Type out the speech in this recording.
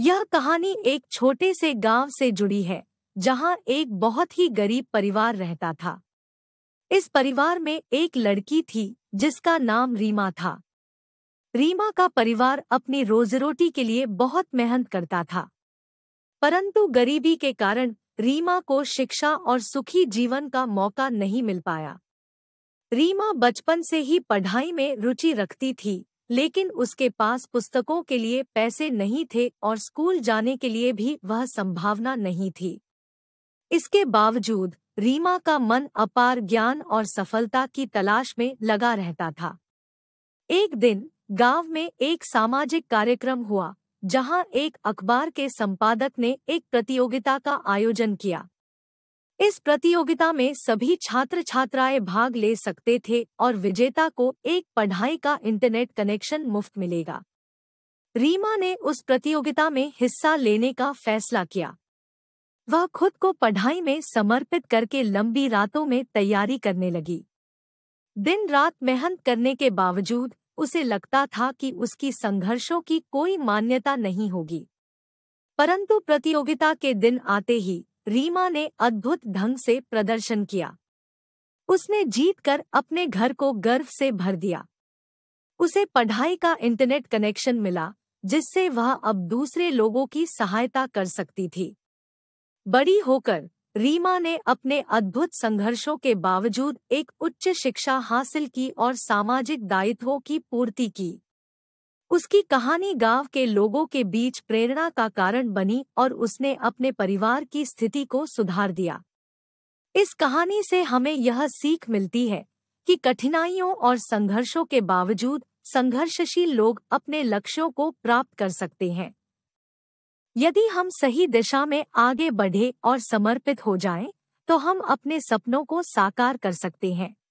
यह कहानी एक छोटे से गांव से जुड़ी है जहां एक बहुत ही गरीब परिवार रहता था इस परिवार में एक लड़की थी जिसका नाम रीमा था रीमा का परिवार अपनी रोजीरोटी के लिए बहुत मेहनत करता था परंतु गरीबी के कारण रीमा को शिक्षा और सुखी जीवन का मौका नहीं मिल पाया रीमा बचपन से ही पढ़ाई में रुचि रखती थी लेकिन उसके पास पुस्तकों के लिए पैसे नहीं थे और स्कूल जाने के लिए भी वह संभावना नहीं थी इसके बावजूद रीमा का मन अपार ज्ञान और सफलता की तलाश में लगा रहता था एक दिन गांव में एक सामाजिक कार्यक्रम हुआ जहां एक अखबार के संपादक ने एक प्रतियोगिता का आयोजन किया इस प्रतियोगिता में सभी छात्र छात्राएं भाग ले सकते थे और विजेता को एक पढ़ाई का इंटरनेट कनेक्शन मुफ्त मिलेगा रीमा ने उस प्रतियोगिता में हिस्सा लेने का फैसला किया वह खुद को पढ़ाई में समर्पित करके लंबी रातों में तैयारी करने लगी दिन रात मेहनत करने के बावजूद उसे लगता था कि उसकी संघर्षों की कोई मान्यता नहीं होगी परंतु प्रतियोगिता के दिन आते ही रीमा ने अद्भुत ढंग से प्रदर्शन किया उसने जीतकर अपने घर को गर्व से भर दिया उसे पढ़ाई का इंटरनेट कनेक्शन मिला जिससे वह अब दूसरे लोगों की सहायता कर सकती थी बड़ी होकर रीमा ने अपने अद्भुत संघर्षों के बावजूद एक उच्च शिक्षा हासिल की और सामाजिक दायित्वों की पूर्ति की उसकी कहानी गांव के लोगों के बीच प्रेरणा का कारण बनी और उसने अपने परिवार की स्थिति को सुधार दिया इस कहानी से हमें यह सीख मिलती है कि कठिनाइयों और संघर्षों के बावजूद संघर्षशील लोग अपने लक्ष्यों को प्राप्त कर सकते हैं यदि हम सही दिशा में आगे बढ़े और समर्पित हो जाएं, तो हम अपने सपनों को साकार कर सकते हैं